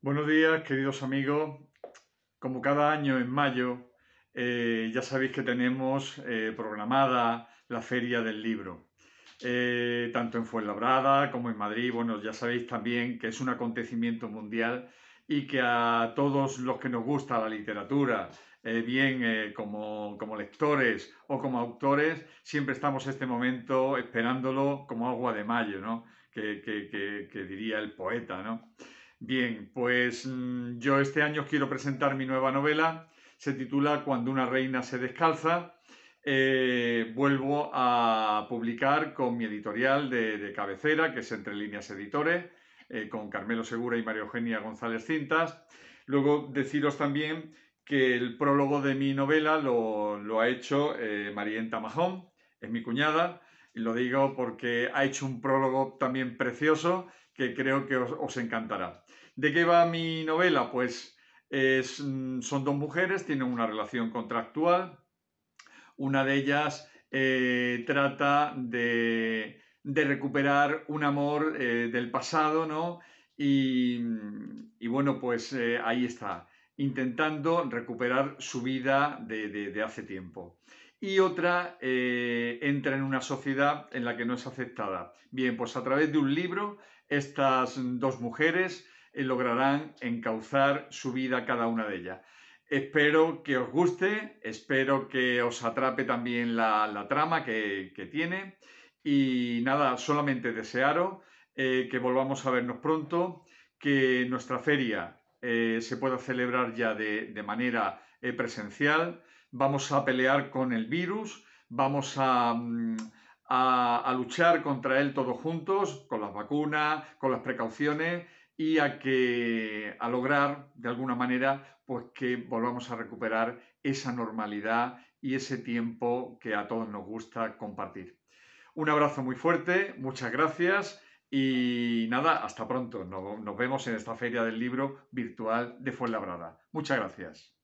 Buenos días, queridos amigos. Como cada año en mayo, eh, ya sabéis que tenemos eh, programada la Feria del Libro, eh, tanto en Fuenlabrada como en Madrid. Bueno, ya sabéis también que es un acontecimiento mundial y que a todos los que nos gusta la literatura, bien como, lectores o como autores, siempre estamos este momento esperándolo como agua de mayo, ¿no? Que, que diría el poeta, ¿no? Bien, pues mm, yo este año os quiero presentar mi nueva novela. Se titula Cuando una reina se descalza. Eh, vuelvo a publicar con mi editorial de, cabecera, que es Entre Líneas Editores, eh, con Carmelo Segura y María Eugenia González Cintas. Luego deciros también que el prólogo de mi novela lo, ha hecho eh, Marienta Majón, es mi cuñada, y lo digo porque ha hecho un prólogo también precioso que creo que os, encantará. ¿De qué va mi novela? Pues mm, son dos mujeres, tienen una relación contractual. Una de ellas eh, trata de, recuperar un amor eh, del pasado, ¿no? Y, bueno, pues eh, ahí está, intentando recuperar su vida de hace tiempo y otra eh, entra en una sociedad en la que no es aceptada. Bien, pues a través de un libro, estas dos mujeres eh, lograrán encauzar su vida cada una de ellas. Espero que os guste, espero que os atrape también la, trama que, tiene y nada, solamente desearos eh, que volvamos a vernos pronto, que nuestra feria eh, se pueda celebrar ya de, manera eh, presencial. Vamos a pelear con el virus, vamos mm, a, luchar contra él todos juntos, con las vacunas, con las precauciones y a que a lograr de alguna manera pues que volvamos a recuperar esa normalidad y ese tiempo que a todos nos gusta compartir. Un abrazo muy fuerte, muchas gracias y nada, hasta pronto. Nos, vemos en esta feria del libro virtual de Fuenlabrada. Muchas gracias.